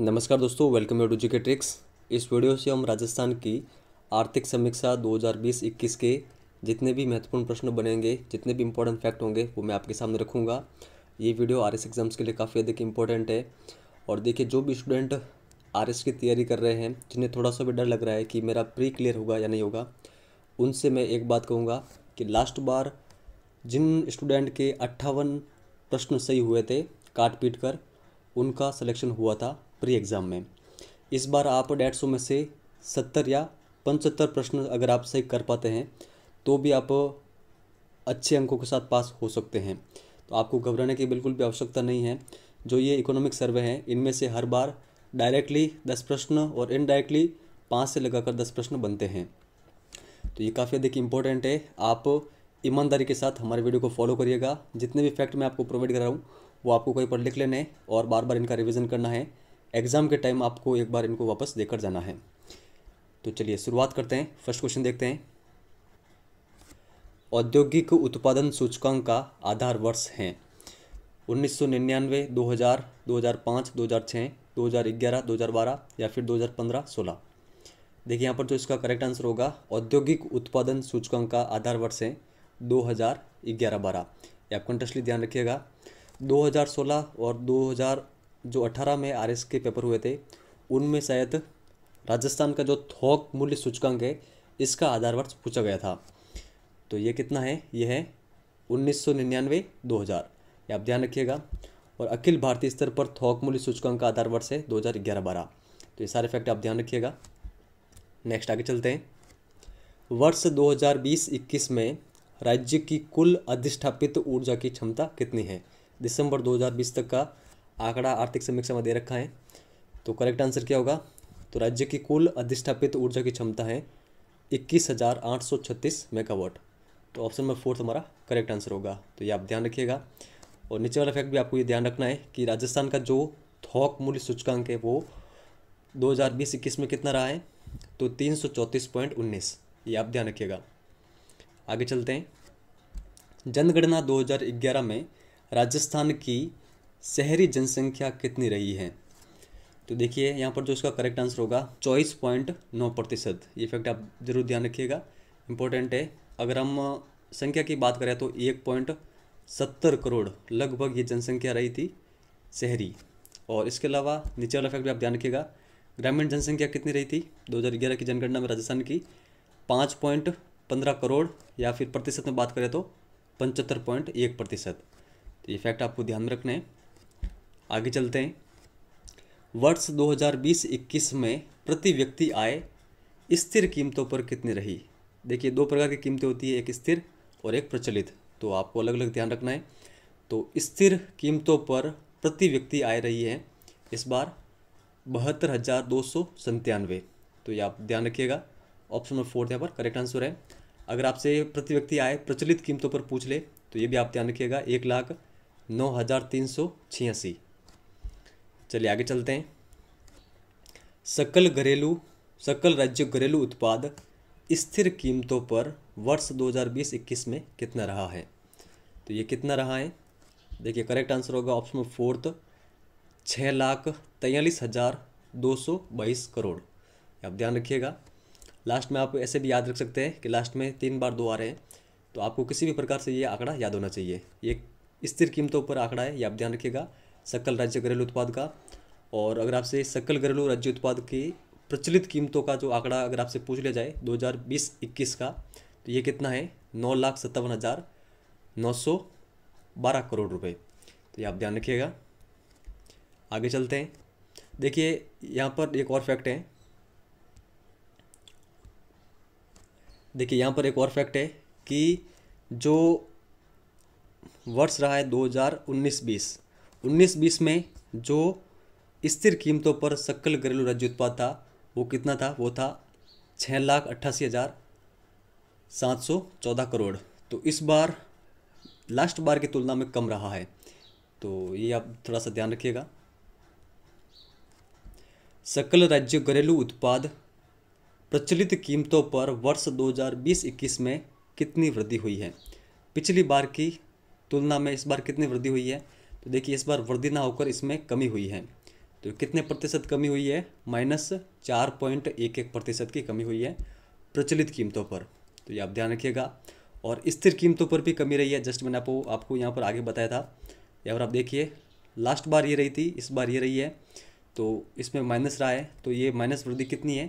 नमस्कार दोस्तों welcome to जी के ट्रिक्स इस वीडियो से हम राजस्थान की आर्थिक समीक्षा 2020-21 के जितने भी महत्वपूर्ण प्रश्न बनेंगे जितने भी इंपॉर्टेंट फैक्ट होंगे वो मैं आपके सामने रखूँगा ये वीडियो आर एस एग्ज़ाम्स के लिए काफ़ी अधिक इंपॉर्टेंट है और देखिए जो भी स्टूडेंट आर एस की तैयारी कर रहे हैं जिन्हें थोड़ा सा भी डर लग रहा है कि मेरा प्री क्लियर होगा या नहीं होगा उनसे मैं एक बात कहूँगा कि लास्ट बार जिन स्टूडेंट के अट्ठावन प्रश्न सही हुए थे काट पीट कर उनका सिलेक्शन हुआ था प्री एग्ज़ाम में इस बार आप डेढ़ सौ में से सत्तर या पचहत्तर प्रश्न अगर आप सही कर पाते हैं तो भी आप अच्छे अंकों के साथ पास हो सकते हैं तो आपको घबराने की बिल्कुल भी आवश्यकता नहीं है जो ये इकोनॉमिक सर्वे हैं इनमें से हर बार डायरेक्टली दस प्रश्न और इनडायरेक्टली पाँच से लगाकर दस प्रश्न बनते हैं तो ये काफ़ी अधिक इम्पोर्टेंट है आप ईमानदारी के साथ हमारे वीडियो को फॉलो करिएगा जितने भी फैक्ट मैं आपको प्रोवाइड कर रहा हूँ वो आपको कहीं पर लिख लेने और बार बार इनका रिविज़न करना है एग्ज़ाम के टाइम आपको एक बार इनको वापस देकर जाना है तो चलिए शुरुआत करते हैं फर्स्ट क्वेश्चन देखते हैं औद्योगिक उत्पादन सूचकांक का आधार वर्ष हैं उन्नीस सौ निन्यानवे दो हज़ार दो हज़ार पाँच दो हज़ार छः दो हज़ार ग्यारह दो हज़ार बारह या फिर दो हज़ार पंद्रह सोलह देखिए यहाँ पर जो इसका करेक्ट आंसर होगा औद्योगिक उत्पादन सूचकांक का आधार वर्ष है दो हज़ार ग्यारह बारह ये आप कंटेस्टली ध्यान रखिएगा 2016 और जो अठारह में आर के पेपर हुए थे उनमें शायद राजस्थान का जो थोक मूल्य सूचकांक है इसका आधार वर्ष पूछा गया था तो ये कितना है ये है उन्नीस सौ निन्यानवे दो हज़ार ये आप ध्यान रखिएगा और अखिल भारतीय स्तर पर थोक मूल्य सूचकांक का आधार वर्ष है दो हज़ार ग्यारह बारह तो ये सारे फैक्ट आप ध्यान रखिएगा नेक्स्ट आगे चलते हैं वर्ष 2020-21 में राज्य की कुल अधिष्ठापित ऊर्जा की क्षमता कितनी है दिसंबर 2020 तक का आंकड़ा आर्थिक समीक्षा में दे रखा है तो करेक्ट आंसर क्या होगा तो राज्य की कुल अधिष्ठापित ऊर्जा की क्षमता है इक्कीस हज़ार आठ सौ छत्तीस मेगावाट तो ऑप्शन नंबर फोर्थ हमारा करेक्ट आंसर होगा तो ये आप ध्यान रखिएगा और नीचे वाला फैक्ट भी आपको ये ध्यान रखना है कि राजस्थान का जो थोक मूल्य सूचकांक है वो दो हज़ार बीस इक्कीस में कितना रहा है तो तीन सौ चौंतीस पॉइंट उन्नीस ये आप ध्यान रखिएगा आगे चलते हैं जनगणना 2011 में राजस्थान की शहरी जनसंख्या कितनी रही है तो देखिए यहाँ पर जो इसका करेक्ट आंसर होगा चौबीस पॉइंट नौ प्रतिशत ये फैक्ट आप ज़रूर ध्यान रखिएगा इंपॉर्टेंट है अगर हम संख्या की बात करें तो एक पॉइंट सत्तर करोड़ लगभग ये जनसंख्या रही थी शहरी और इसके अलावा नीचे वाला फैक्ट भी आप ध्यान रखिएगा ग्रामीण जनसंख्या कितनी रही थी दो की जनगणना में राजस्थान की पाँच पॉइंट पंद्रह करोड़ या फिर प्रतिशत में बात करें तो पंचहत्तर पॉइंट एक प्रतिशत तो ये फैक्ट आपको ध्यान में रखना है आगे चलते हैं वर्ष 2020-21 में प्रति व्यक्ति आय स्थिर कीमतों पर कितनी रही देखिए दो प्रकार की कीमतें होती है एक स्थिर और एक प्रचलित तो आपको अलग अलग ध्यान रखना है तो स्थिर कीमतों पर प्रति व्यक्ति आय रही है इस बार बहत्तर हज़ार दो सौ संतानवे तो ये आप ध्यान रखिएगा ऑप्शन नंबर फोर्थ यहाँ पर करेक्ट आंसर है अगर आपसे प्रति व्यक्ति आय प्रचलित कीमतों पर पूछ ले तो ये भी आप ध्यान रखिएगा एक लाख नौ हज़ार तीन सौ छियासी चलिए आगे चलते हैं सकल घरेलू सकल राज्य घरेलू उत्पाद स्थिर कीमतों पर वर्ष 2020-21 में कितना रहा है तो ये कितना रहा है देखिए करेक्ट आंसर होगा ऑप्शन में फोर्थ छः लाख तैयलीस हज़ार दो सौ बाईस करोड़ आप ध्यान रखिएगा लास्ट में आप ऐसे भी याद रख सकते हैं कि लास्ट में तीन बार दो आ रहे हैं तो आपको किसी भी प्रकार से ये आंकड़ा याद होना चाहिए ये स्थिर कीमतों पर आंकड़ा है ये आप ध्यान रखिएगा सकल राज्य घरेलू उत्पाद का और अगर आपसे सकल घरेलू राज्य उत्पाद की प्रचलित कीमतों का जो आंकड़ा अगर आपसे पूछ लिया जाए 2020-21 का तो ये कितना है नौ लाख सत्तावन हज़ार नौ सौ बारह करोड़ रुपए तो ये आप ध्यान रखिएगा आगे चलते हैं देखिए यहाँ पर एक और फैक्ट है देखिए यहाँ पर एक और फैक्ट है कि जो वर्ष रहा है 2019-20 उन्नीस बीस में जो स्थिर कीमतों पर सकल घरेलू राज्य उत्पाद था वो कितना था वो था छः लाख अट्ठासी हज़ार सात सौ चौदह करोड़ तो इस बार लास्ट बार की तुलना में कम रहा है तो ये आप थोड़ा सा ध्यान रखिएगा सकल राज्य घरेलू उत्पाद प्रचलित कीमतों पर वर्ष 2020-21 में कितनी वृद्धि हुई है पिछली बार की तुलना में इस बार कितनी वृद्धि हुई है तो देखिए इस बार वृद्धि ना होकर इसमें कमी हुई है तो कितने प्रतिशत कमी हुई है माइनस चार पॉइंट एक एक प्रतिशत की कमी हुई है प्रचलित कीमतों पर तो ये आप ध्यान रखिएगा और स्थिर कीमतों पर भी कमी रही है जस्ट मैंने आपको आपको यहाँ पर आगे बताया था या फिर आप देखिए लास्ट बार ये रही थी इस बार ये रही है तो इसमें माइनस रहा है तो ये माइनस वृद्धि कितनी है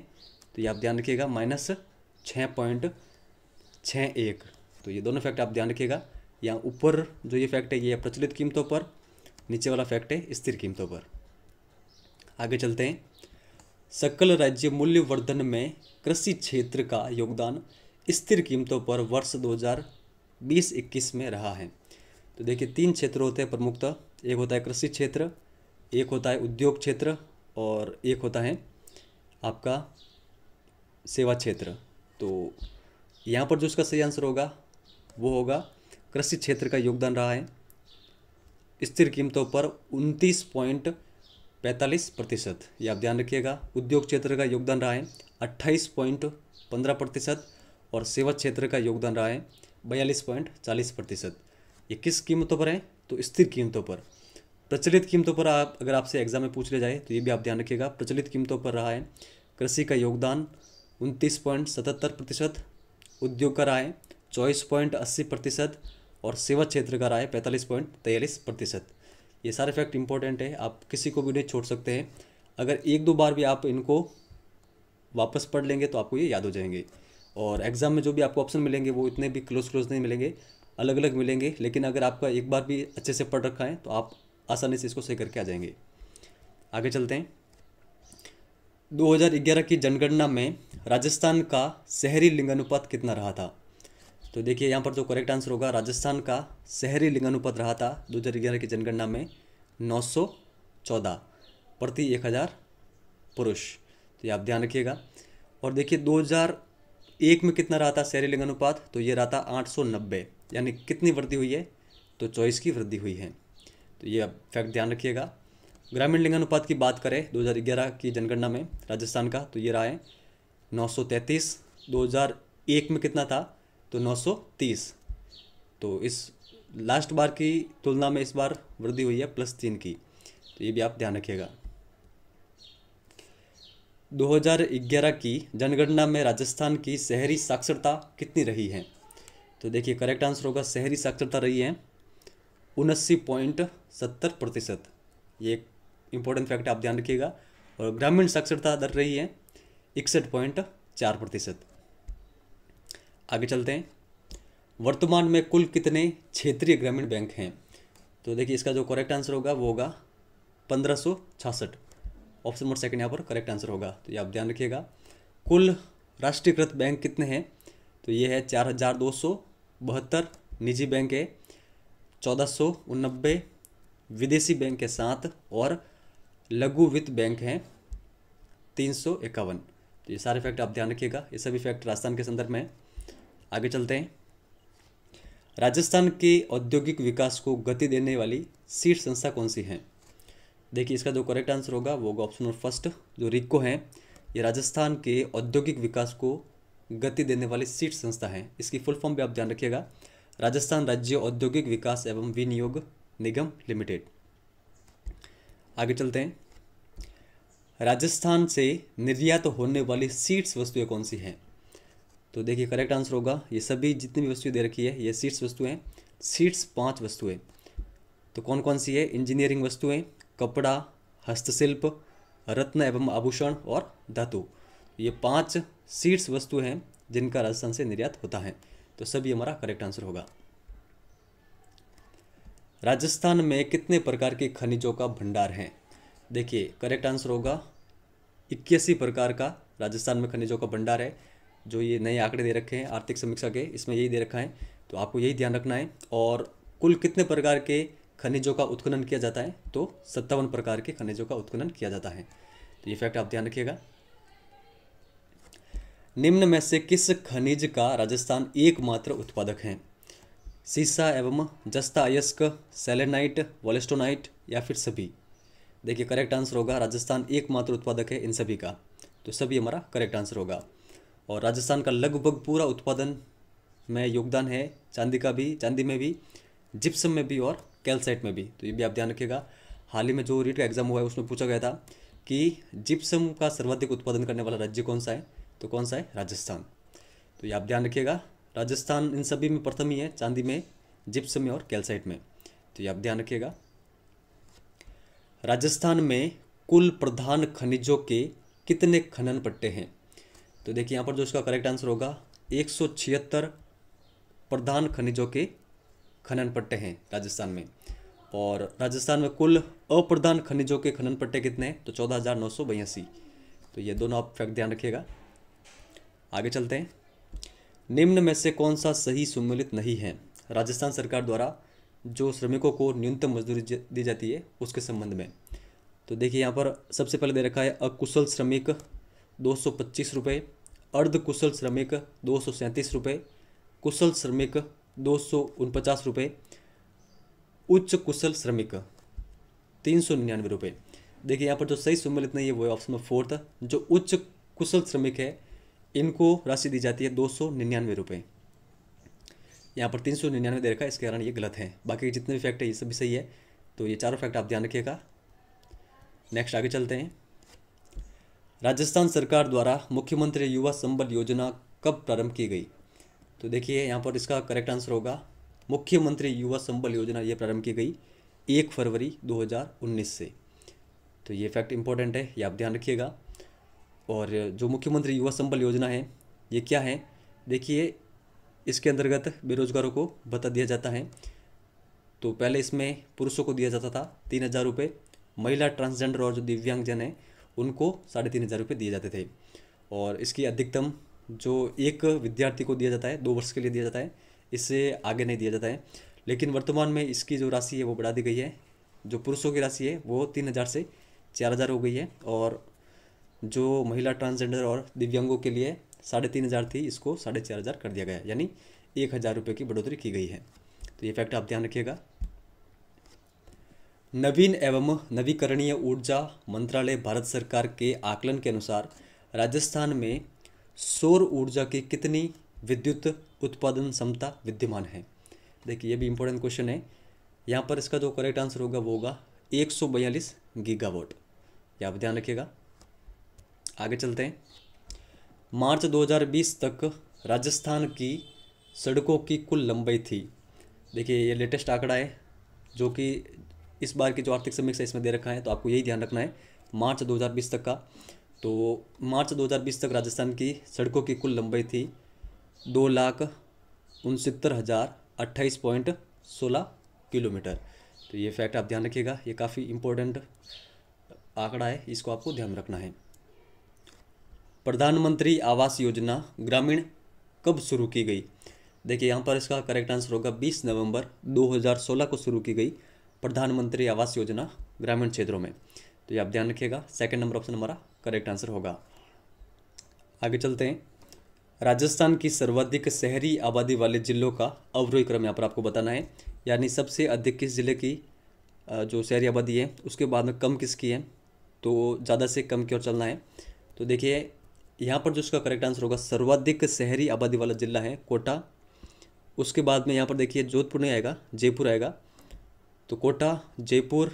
तो ये आप ध्यान रखिएगा माइनस छः पॉइंट छः एक तो ये दोनों फैक्ट आप ध्यान रखिएगा यहाँ ऊपर जो ये फैक्ट है ये प्रचलित कीमतों पर नीचे वाला फैक्ट है स्थिर कीमतों पर आगे चलते हैं सकल राज्य मूल्यवर्धन में कृषि क्षेत्र का योगदान स्थिर कीमतों पर वर्ष 2020-21 में रहा है तो देखिए तीन क्षेत्र होते हैं प्रमुखतः एक होता है कृषि क्षेत्र एक होता है उद्योग क्षेत्र और एक होता है आपका सेवा क्षेत्र तो यहाँ पर जो इसका सही आंसर होगा वो होगा कृषि क्षेत्र का योगदान रहा है स्थिर कीमतों पर उनतीस पॉइंट पैंतालीस प्रतिशत ये आप ध्यान रखिएगा उद्योग क्षेत्र का योगदान रहा है अट्ठाईस पॉइंट पंद्रह प्रतिशत और सेवा क्षेत्र का योगदान रहा है बयालीस पॉइंट चालीस प्रतिशत ये किस कीमतों पर है तो स्थिर कीमतों पर प्रचलित कीमतों पर आप अगर आपसे एग्जाम में पूछ लिया जाए तो ये भी आप ध्यान रखिएगा प्रचलित कीमतों पर रहा है कृषि का योगदान उनतीस पॉइंट सतहत्तर प्रतिशत उद्योग का रहा है चौबीस पॉइंट अस्सी प्रतिशत और सेवा क्षेत्र का रहा है पैंतालीस पॉइंट तेयालीस प्रतिशत ये सारे फैक्ट इंपॉर्टेंट है आप किसी को भी नहीं छोड़ सकते हैं अगर एक दो बार भी आप इनको वापस पढ़ लेंगे तो आपको ये याद हो जाएंगे और एग्ज़ाम में जो भी आपको ऑप्शन मिलेंगे वो इतने भी क्लोज क्लोज नहीं मिलेंगे अलग अलग मिलेंगे लेकिन अगर आपका एक बार भी अच्छे से पढ़ रखा है तो आप आसानी से इसको सही करके आ जाएंगे आगे चलते हैं 2011 की जनगणना में राजस्थान का शहरी लिंगानुपात कितना रहा था तो देखिए यहाँ पर जो करेक्ट आंसर होगा राजस्थान का शहरी लिंगानुपात रहा था दो हज़ार ग्यारह की जनगणना में नौ सौ चौदह प्रति एक हज़ार पुरुष तो ये आप ध्यान रखिएगा और देखिए दो हज़ार एक में कितना रहा था शहरी लिंगानुपात तो ये रहा था आठ सौ नब्बे यानी कितनी वृद्धि हुई है तो चौबीस की वृद्धि हुई है तो ये आप फैक्ट ध्यान रखिएगा ग्रामीण लिंगानुपात की बात करें 2011 की जनगणना में राजस्थान का तो ये रहा है 933 2001 में कितना था तो 930 तो इस लास्ट बार की तुलना में इस बार वृद्धि हुई है प्लस तीन की तो ये भी आप ध्यान रखिएगा 2011 की जनगणना में राजस्थान की शहरी साक्षरता कितनी रही है तो देखिए करेक्ट आंसर होगा शहरी साक्षरता रही है उन्नासी पॉइंट सत्तर प्रतिशत ये एक इम्पोर्टेंट फैक्ट आप ध्यान रखिएगा और ग्रामीण साक्षरता दर रही है इकसठ पॉइंट चार प्रतिशत आगे चलते हैं वर्तमान में कुल कितने क्षेत्रीय ग्रामीण बैंक हैं तो देखिए इसका जो करेक्ट आंसर होगा वो होगा पंद्रह सौ ऑप्शन नंबर सेकंड यहाँ पर करेक्ट आंसर होगा तो ये आप ध्यान रखिएगा कुल राष्ट्रीयकृत बैंक कितने हैं तो ये है चार हज़ार दो सौ बहत्तर निजी बैंक है चौदह सौ विदेशी बैंक के साथ और लघु वित्त बैंक हैं तीन सौ इक्यावन तो ये सारे फैक्ट आप ध्यान रखिएगा ये सभी फैक्ट राजस्थान के संदर्भ में है आगे चलते हैं राजस्थान के औद्योगिक विकास को गति देने वाली सीट संस्था कौन सी है देखिए इसका जो करेक्ट आंसर होगा वो होगा ऑप्शन नंबर फर्स्ट जो रिको है ये राजस्थान के औद्योगिक विकास को गति देने वाली सीट संस्था है इसकी फुल फॉर्म भी आप ध्यान रखिएगा राजस्थान राज्य औद्योगिक विकास एवं विनियोग निगम लिमिटेड आगे चलते हैं राजस्थान से निर्यात होने वाली सीड्स वस्तुएं कौन सी हैं तो देखिए करेक्ट आंसर होगा ये सभी जितनी भी वस्तुएं दे रखी है ये सीट्स वस्तुएं हैं सीट्स पांच वस्तुएं तो कौन कौन सी है इंजीनियरिंग वस्तुएं कपड़ा हस्तशिल्प रत्न एवं आभूषण और धातु ये पांच सीट्स वस्तु हैं जिनका राजस्थान से निर्यात होता है तो सभी हमारा करेक्ट आंसर होगा राजस्थान में कितने प्रकार के खनिजों का भंडार है देखिए करेक्ट आंसर होगा इक्यासी प्रकार का राजस्थान में खनिजों का भंडार है जो ये नए आंकड़े दे रखे हैं आर्थिक समीक्षा के इसमें यही दे रखा है तो आपको यही ध्यान रखना है और कुल कितने प्रकार के खनिजों का उत्खनन किया जाता है तो सत्तावन प्रकार के खनिजों का उत्खनन किया जाता है तो ये फैक्ट आप ध्यान रखिएगा निम्न में से किस खनिज का राजस्थान एकमात्र उत्पादक है सीसा एवं जस्ता अयस्क सेलेनाइट वोलेस्टोनाइट या फिर सभी देखिए करेक्ट आंसर होगा राजस्थान एकमात्र उत्पादक है इन सभी का तो सभी हमारा करेक्ट आंसर होगा और राजस्थान का लगभग पूरा उत्पादन में योगदान है चांदी का भी चांदी में भी जिप्सम में भी और कैलसाइट में भी तो ये भी आप ध्यान रखिएगा हाल ही में जो रीट का एग्ज़ाम हुआ है उसमें पूछा गया था कि जिप्सम का सर्वाधिक उत्पादन करने वाला राज्य कौन सा है तो कौन सा है राजस्थान तो ये आप ध्यान रखिएगा राजस्थान इन सभी में प्रथम ही है चांदी में जिप्सम में और कैलसाइट में तो ये आप ध्यान रखिएगा राजस्थान में कुल प्रधान खनिजों के कितने खनन पट्टे हैं तो देखिए यहाँ पर जो इसका करेक्ट आंसर होगा एक सौ छिहत्तर प्रधान खनिजों के खनन पट्टे हैं राजस्थान में और राजस्थान में कुल अप्रधान खनिजों के खनन पट्टे कितने हैं तो चौदह हज़ार नौ सौ बयासी तो ये दोनों आप फैक्ट ध्यान रखिएगा आगे चलते हैं निम्न में से कौन सा सही सम्मिलित नहीं है राजस्थान सरकार द्वारा जो श्रमिकों को न्यूनतम मजदूरी दी जाती है उसके संबंध में तो देखिए यहाँ पर सबसे पहले दे रखा है अकुशल श्रमिक दो सौ पच्चीस रुपये कुशल श्रमिक दो सौ सैंतीस रुपये कुशल श्रमिक दो सौ उनपचास रुपये उच्च कुशल श्रमिक तीन सौ निन्यानवे रुपये देखिए यहाँ पर जो सही सम्मिलित नहीं है वो ऑप्शन नंबर फोर्थ जो उच्च कुशल श्रमिक है इनको राशि दी जाती है दो सौ निन्यानवे रुपये यहाँ पर तीन सौ निन्यानवे दे रखा है इसके कारण ये गलत है बाकी जितने भी फैक्ट है ये सभी सही है तो ये चारों फैक्ट आप ध्यान रखिएगा नेक्स्ट आगे चलते हैं राजस्थान सरकार द्वारा मुख्यमंत्री युवा संबल योजना कब प्रारंभ की गई तो देखिए यहाँ पर इसका करेक्ट आंसर होगा मुख्यमंत्री युवा संबल योजना ये प्रारंभ की गई एक फरवरी 2019 से तो ये फैक्ट इम्पोर्टेंट है ये आप ध्यान रखिएगा और जो मुख्यमंत्री युवा संबल योजना है ये क्या है देखिए इसके अंतर्गत बेरोजगारों को भत्ता दिया जाता है तो पहले इसमें पुरुषों को दिया जाता था तीन हज़ार रुपये महिला ट्रांसजेंडर और जो दिव्यांगजन है उनको साढ़े तीन हज़ार रुपये दिए जाते थे और इसकी अधिकतम जो एक विद्यार्थी को दिया जाता है दो वर्ष के लिए दिया जाता है इससे आगे नहीं दिया जाता है लेकिन वर्तमान में इसकी जो राशि है वो बढ़ा दी गई है जो पुरुषों की राशि है वो तीन हज़ार से चार हज़ार हो गई है और जो महिला ट्रांसजेंडर और दिव्यांगों के लिए साढ़े तीन हज़ार थी इसको साढ़े चार हज़ार कर दिया गया यानी एक हज़ार रुपये की बढ़ोतरी की गई है तो ये फैक्ट आप ध्यान रखिएगा नवीन एवं नवीकरणीय ऊर्जा मंत्रालय भारत सरकार के आकलन के अनुसार राजस्थान में सौर ऊर्जा की कितनी विद्युत उत्पादन क्षमता विद्यमान है देखिए ये भी इम्पोर्टेंट क्वेश्चन है यहाँ पर इसका जो करेक्ट आंसर होगा वो होगा एक सौ बयालीस गीगावाट यह आप ध्यान रखिएगा आगे चलते हैं मार्च 2020 तक राजस्थान की सड़कों की कुल लंबाई थी देखिए ये लेटेस्ट आंकड़ा है जो कि इस बार की जो आर्थिक समीक्षा इसमें दे रखा है तो आपको यही ध्यान रखना है मार्च 2020 तक का तो मार्च 2020 तक राजस्थान की सड़कों की कुल लंबाई थी दो लाख उनसत्तर हज़ार अट्ठाईस पॉइंट सोलह किलोमीटर तो ये फैक्ट आप ध्यान रखिएगा ये काफ़ी इम्पोर्टेंट आंकड़ा है इसको आपको ध्यान रखना है प्रधानमंत्री आवास योजना ग्रामीण कब शुरू की गई देखिए यहाँ पर इसका करेक्ट आंसर होगा 20 नवंबर 2016 को शुरू की गई प्रधानमंत्री आवास योजना ग्रामीण क्षेत्रों में तो ये आप ध्यान रखिएगा सेकंड नंबर ऑप्शन हमारा करेक्ट आंसर होगा आगे चलते हैं राजस्थान की सर्वाधिक शहरी आबादी वाले जिलों का अवरोही क्रम यहाँ पर आपको बताना है यानी सबसे अधिक किस ज़िले की जो शहरी आबादी है उसके बाद में कम किसकी है तो ज़्यादा से कम की ओर चलना है तो देखिए यहाँ पर जो इसका करेक्ट आंसर होगा सर्वाधिक शहरी आबादी वाला जिला है कोटा उसके बाद में यहाँ पर देखिए जोधपुर नहीं आएगा जयपुर आएगा तो कोटा जयपुर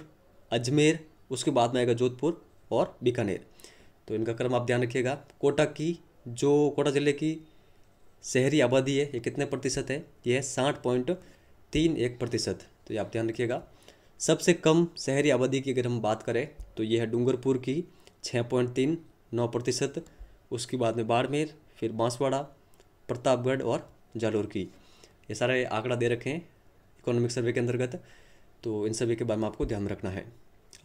अजमेर उसके बाद में आएगा जोधपुर और बीकानेर तो इनका क्रम आप ध्यान रखिएगा कोटा की जो कोटा ज़िले की शहरी आबादी है ये कितने प्रतिशत है ये है साठ पॉइंट तीन एक प्रतिशत तो ये आप ध्यान रखिएगा सबसे कम शहरी आबादी की अगर हम बात करें तो ये है डूंगरपुर की छः पॉइंट तीन नौ प्रतिशत उसके बाद में बाड़मेर फिर बांसवाड़ा प्रतापगढ़ और जालोर की ये सारे आंकड़ा दे रखे हैं इकोनॉमिक सर्वे के अंतर्गत तो इन सभी के बारे में आपको ध्यान रखना है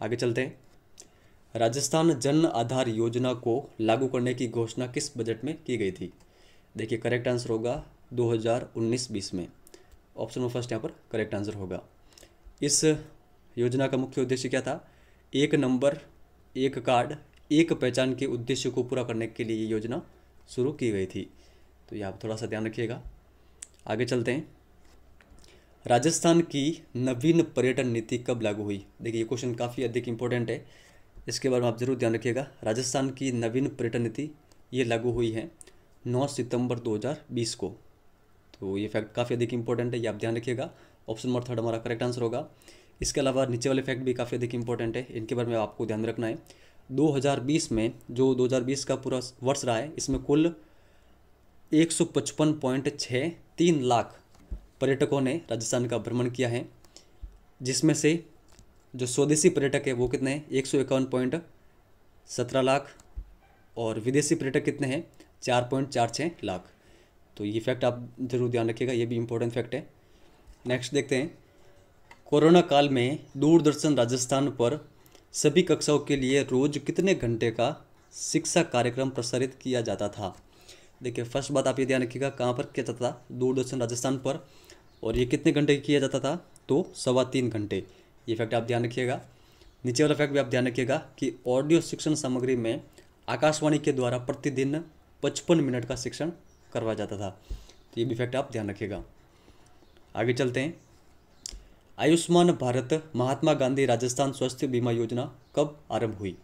आगे चलते हैं राजस्थान जन आधार योजना को लागू करने की घोषणा किस बजट में की गई थी देखिए करेक्ट आंसर होगा 2019-20 में ऑप्शन नंबर फर्स्ट यहाँ पर करेक्ट आंसर होगा इस योजना का मुख्य उद्देश्य क्या था एक नंबर एक कार्ड एक पहचान के उद्देश्य को पूरा करने के लिए ये योजना शुरू की गई थी तो ये आप थोड़ा सा ध्यान रखिएगा आगे चलते हैं राजस्थान की नवीन पर्यटन नीति कब लागू हुई देखिए ये क्वेश्चन काफ़ी अधिक इम्पोर्टेंट है इसके बारे में आप ज़रूर ध्यान रखिएगा राजस्थान की नवीन पर्यटन नीति ये लागू हुई है 9 सितंबर 2020 को तो ये फैक्ट काफ़ी अधिक इम्पोर्टेंट है ये आप ध्यान रखिएगा ऑप्शन नंबर थर्ड हमारा करेक्ट आंसर होगा इसके अलावा नीचे वाले फैक्ट भी काफ़ी अधिक इम्पोर्टेंट है इनके बारे में आपको ध्यान रखना है दो में जो दो का पूरा वर्ष रहा है इसमें कुल एक पॉइंट छः तीन लाख पर्यटकों ने राजस्थान का भ्रमण किया है जिसमें से जो स्वदेशी पर्यटक है वो कितने हैं एक सौ इक्यावन पॉइंट सत्रह लाख और विदेशी पर्यटक कितने हैं चार पॉइंट चार छः लाख तो ये फैक्ट आप ज़रूर ध्यान रखिएगा ये भी इम्पोर्टेंट फैक्ट है नेक्स्ट देखते हैं कोरोना काल में दूरदर्शन राजस्थान पर सभी कक्षाओं के लिए रोज़ कितने घंटे का शिक्षा कार्यक्रम प्रसारित किया जाता था देखिए फर्स्ट बात आप ये ध्यान रखिएगा कहाँ पर किया जाता था दूरदर्शन राजस्थान पर और ये कितने घंटे किया जाता था तो सवा तीन घंटे ये फैक्ट आप ध्यान रखिएगा नीचे वाला फैक्ट भी आप ध्यान रखिएगा कि ऑडियो शिक्षण सामग्री में आकाशवाणी के द्वारा प्रतिदिन पचपन मिनट का शिक्षण करवाया जाता था तो ये भी फैक्ट आप ध्यान रखिएगा आगे चलते हैं आयुष्मान भारत महात्मा गांधी राजस्थान स्वास्थ्य बीमा योजना कब आरंभ हुई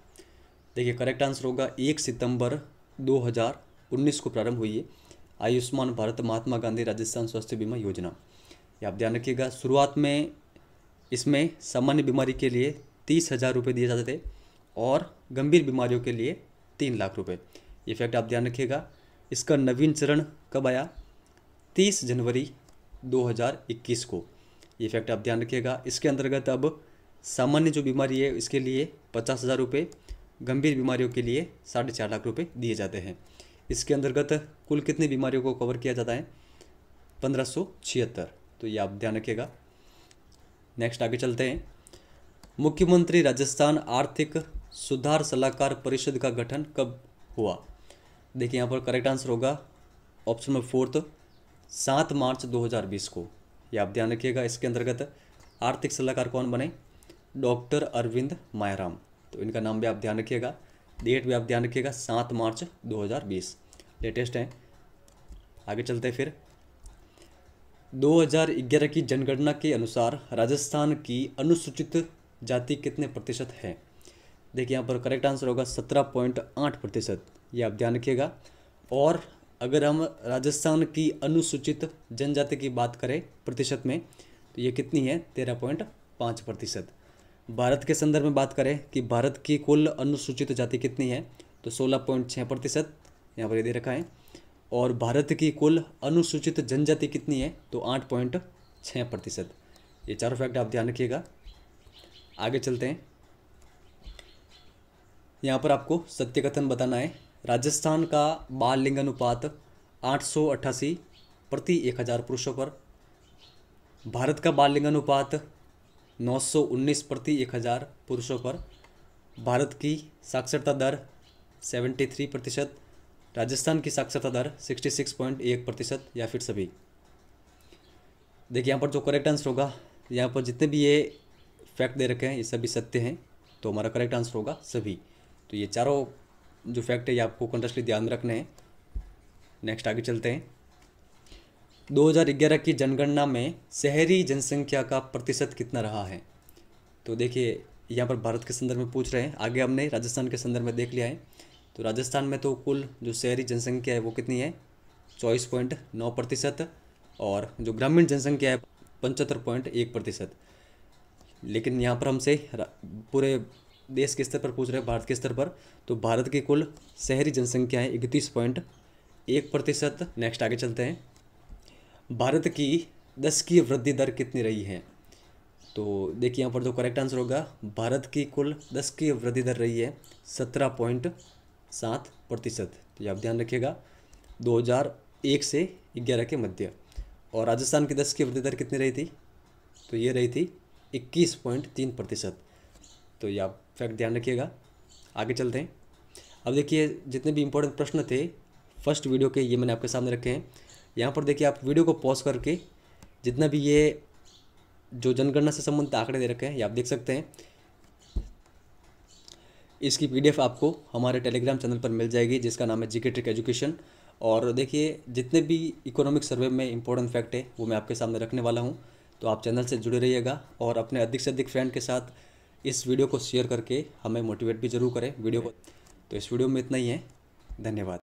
देखिए करेक्ट आंसर होगा एक सितंबर 2019 को प्रारंभ हुई है आयुष्मान भारत महात्मा गांधी राजस्थान स्वास्थ्य बीमा योजना ये आप ध्यान रखिएगा शुरुआत में इसमें सामान्य बीमारी के लिए तीस हज़ार रुपये दिए जाते थे और गंभीर बीमारियों के लिए तीन लाख रुपये ये फैक्ट आप ध्यान रखिएगा इसका नवीन चरण कब आया तीस जनवरी दो को ये फैक्ट आप ध्यान रखिएगा इसके अंतर्गत अब सामान्य जो बीमारी है इसके लिए पचास हज़ार रुपये गंभीर बीमारियों के लिए साढ़े चार लाख रुपये दिए जाते हैं इसके अंतर्गत कुल कितनी बीमारियों को कवर किया जाता है पंद्रह सौ छिहत्तर तो ये आप ध्यान रखिएगा नेक्स्ट आगे चलते हैं मुख्यमंत्री राजस्थान आर्थिक सुधार सलाहकार परिषद का गठन कब हुआ देखिए यहाँ पर करेक्ट आंसर होगा ऑप्शन नंबर फोर्थ सात मार्च 2020 को ये आप ध्यान रखिएगा इसके अंतर्गत आर्थिक सलाहकार कौन बने डॉक्टर अरविंद मायाराम तो इनका नाम भी आप ध्यान रखिएगा डेट भी आप ध्यान रखिएगा सात मार्च 2020 लेटेस्ट हैं आगे चलते हैं फिर 2011 की जनगणना के अनुसार राजस्थान की अनुसूचित जाति कितने प्रतिशत है देखिए यहाँ पर करेक्ट आंसर होगा 17.8 प्रतिशत ये आप ध्यान रखिएगा और अगर हम राजस्थान की अनुसूचित जनजाति की बात करें प्रतिशत में तो ये कितनी है 13.5 प्रतिशत भारत के संदर्भ में बात करें कि भारत की कुल अनुसूचित जाति कितनी है तो छः प्रतिशत यहाँ पर ये दे रखा है और भारत की कुल अनुसूचित जनजाति कितनी है तो आठ पॉइंट छः प्रतिशत ये चारों फैक्ट आप ध्यान रखिएगा आगे चलते हैं यहाँ पर आपको सत्य कथन बताना है राजस्थान का बाल लिंग अनुपात आठ सौ अट्ठासी प्रति एक हज़ार पुरुषों पर भारत का बाल लिंग अनुपात नौ सौ उन्नीस प्रति एक हज़ार पुरुषों पर भारत की साक्षरता दर सेवेंटी थ्री प्रतिशत राजस्थान की साक्षरता दर 66.1 प्रतिशत या फिर सभी देखिए यहाँ पर जो करेक्ट आंसर होगा यहाँ पर जितने भी ये फैक्ट दे रखे हैं ये सभी सत्य हैं तो हमारा करेक्ट आंसर होगा सभी तो ये चारों जो फैक्ट है ये आपको कंटस्टली ध्यान में रखने हैं नेक्स्ट आगे चलते हैं 2011 की जनगणना में शहरी जनसंख्या का प्रतिशत कितना रहा है तो देखिए यहाँ पर भारत के संदर्भ में पूछ रहे हैं आगे हमने राजस्थान के संदर्भ में देख लिया है तो राजस्थान में तो कुल जो शहरी जनसंख्या है वो कितनी है चौबीस पॉइंट नौ प्रतिशत और जो ग्रामीण जनसंख्या है पचहत्तर पॉइंट एक प्रतिशत लेकिन यहाँ पर हमसे पूरे देश के स्तर पर पूछ रहे हैं भारत के स्तर पर तो भारत की कुल शहरी जनसंख्या है इकतीस पॉइंट एक प्रतिशत नेक्स्ट आगे चलते हैं भारत की दस की वृद्धि दर कितनी रही है तो देखिए यहाँ पर जो करेक्ट आंसर होगा भारत की कुल दस की वृद्धि दर रही है सत्रह पॉइंट सात प्रतिशत तो ये आप ध्यान रखिएगा 2001 से 11 के मध्य और राजस्थान की दस की वृद्धि दर कितनी रही थी तो ये रही थी इक्कीस पॉइंट तीन प्रतिशत तो ये आप फैक्ट ध्यान रखिएगा आगे चलते हैं अब देखिए जितने भी इंपॉर्टेंट प्रश्न थे फर्स्ट वीडियो के ये मैंने आपके सामने रखे हैं यहाँ पर देखिए आप वीडियो को पॉज करके जितना भी ये जो जनगणना से संबंधित आंकड़े दे रखे हैं ये आप देख सकते हैं इसकी पीडीएफ आपको हमारे टेलीग्राम चैनल पर मिल जाएगी जिसका नाम है जी ट्रिक एजुकेशन और देखिए जितने भी इकोनॉमिक सर्वे में इंपॉर्टेंट फैक्ट है वो मैं आपके सामने रखने वाला हूँ तो आप चैनल से जुड़े रहिएगा और अपने अधिक से अधिक फ्रेंड के साथ इस वीडियो को शेयर करके हमें मोटिवेट भी जरूर करें वीडियो को तो इस वीडियो में इतना ही है धन्यवाद